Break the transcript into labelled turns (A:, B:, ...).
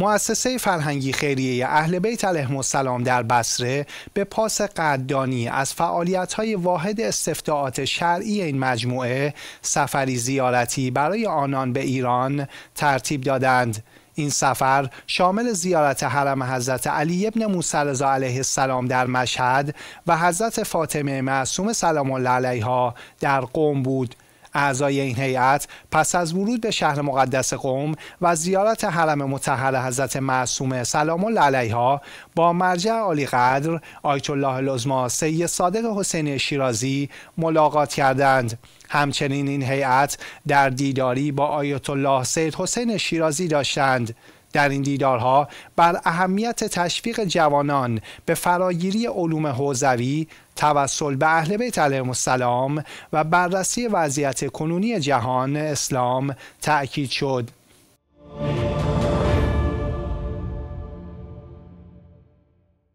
A: مؤسسه فرهنگی خیریه اهل بیت علیهم السلام در بصره به پاس قدردانی از فعالیت‌های واحد استفتاعات شرعی این مجموعه سفری زیارتی برای آنان به ایران ترتیب دادند. این سفر شامل زیارت حرم حضرت علی ابن موسی علیه السلام در مشهد و حضرت فاطمه معصوم سلام الله علیها در قوم بود. اعضای این هیئت پس از ورود به شهر مقدس قوم و زیارت حرم متحر حضرت معصومه سلام الله علیها با مرجع عالی قدر آیت الله العظما سید صادق حسین شیرازی ملاقات کردند همچنین این هیئت در دیداری با آیت الله سید حسین شیرازی داشتند در این دیدارها بر اهمیت تشویق جوانان به فراگیری علوم حوزوی توسل به اهل بیت علیهم السلام و بررسی وضعیت کنونی جهان اسلام تأکید شد